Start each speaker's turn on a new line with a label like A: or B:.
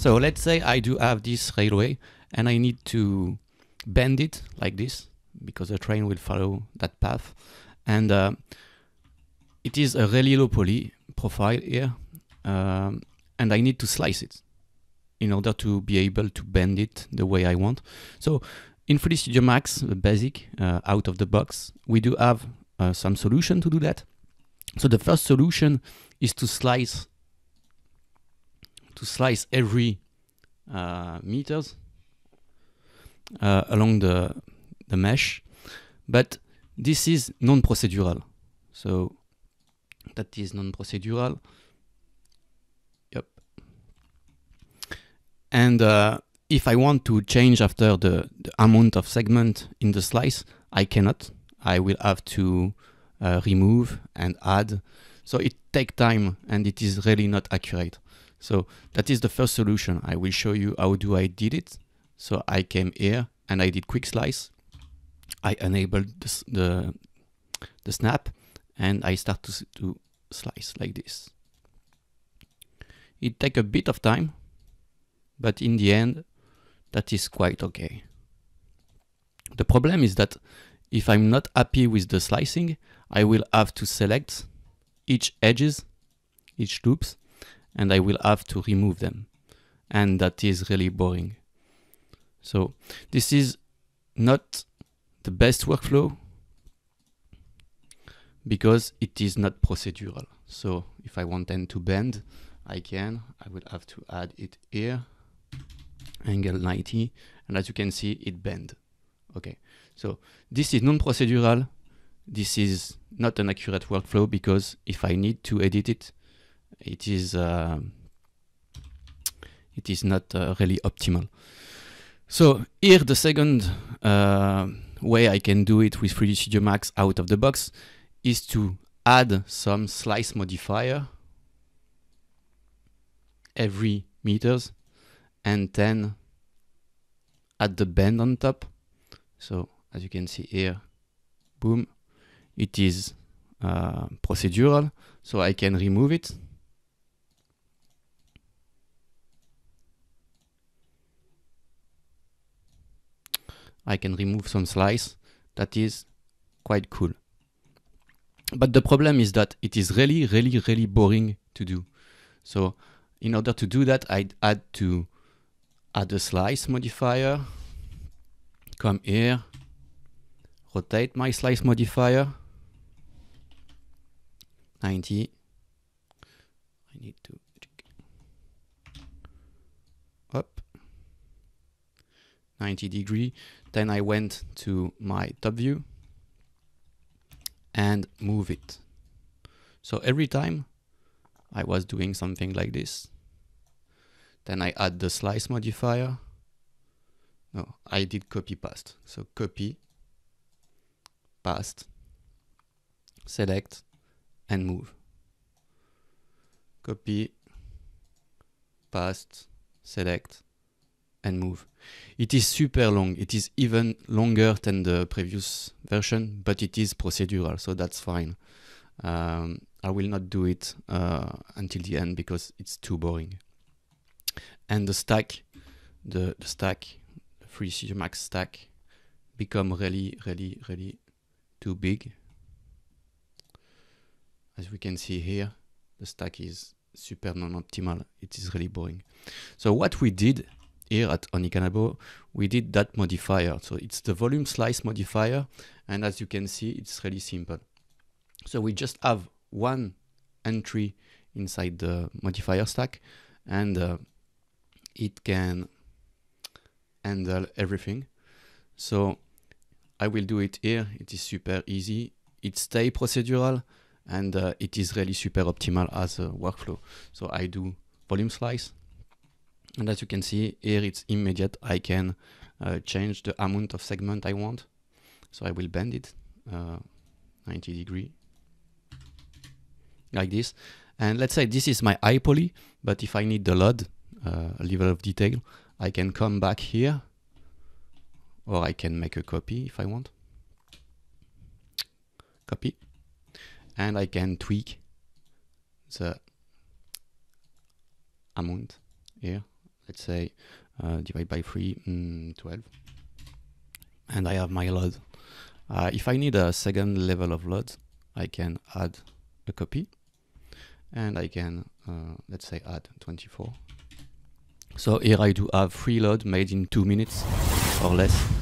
A: So let's say I do have this railway and I need to bend it like this because the train will follow that path. And uh, it is a really low poly profile here. Um, and I need to slice it in order to be able to bend it the way I want. So in 3D Studio Max, the basic, uh, out of the box, we do have uh, some solution to do that. So the first solution is to slice to slice every uh, meters uh, along the, the mesh. But this is non-procedural. So that is non-procedural. Yep. And uh, if I want to change after the, the, amount of segment in the slice, I cannot. I will have to uh, remove and add. So it takes time and it is really not accurate. So that is the first solution. I will show you how do I did it. So I came here and I did quick slice. I enabled the, the, the snap and I start to, to slice like this. It take a bit of time, but in the end, that is quite okay. The problem is that if I'm not happy with the slicing, I will have to select each edges, each loops, and I will have to remove them. And that is really boring. So this is not the best workflow because it is not procedural. So if I want them to bend, I can. I will have to add it here, angle 90, and as you can see, it bend. Okay, so this is non-procedural. This is not an accurate workflow because if I need to edit it, it is uh, it is not uh, really optimal. So here the second uh, way I can do it with 3D Studio Max out of the box is to add some slice modifier every meters and then add the bend on top. So as you can see here, boom, it is uh, procedural. So I can remove it I can remove some slice. That is quite cool. But the problem is that it is really, really, really boring to do. So in order to do that, I'd add to add a slice modifier, come here, rotate my slice modifier, 90. I need to, up, 90 degree. Then I went to my top view and move it. So every time I was doing something like this, then I add the slice modifier. No, I did copy past. So copy, past, select, and move. Copy, past, select, and move. It is super long. It is even longer than the previous version, but it is procedural, so that's fine. Um, I will not do it uh, until the end because it's too boring. And the stack, the, the stack, the C Max stack, become really, really, really too big. As we can see here, the stack is super non-optimal. It is really boring. So what we did here at Onikanabo, we did that modifier. So it's the volume slice modifier. And as you can see, it's really simple. So we just have one entry inside the modifier stack and uh, it can handle everything. So I will do it here. It is super easy. It stay procedural and uh, it is really super optimal as a workflow. So I do volume slice and as you can see here, it's immediate. I can uh, change the amount of segment I want. So I will bend it uh, 90 degree like this. And let's say this is my eye poly, but if I need the LUD, uh, level of detail, I can come back here or I can make a copy if I want. Copy. And I can tweak the amount here let's say uh, divide by 3, mm, 12. And I have my load. Uh, if I need a second level of load, I can add a copy and I can, uh, let's say, add 24. So here I do have three load made in two minutes or less.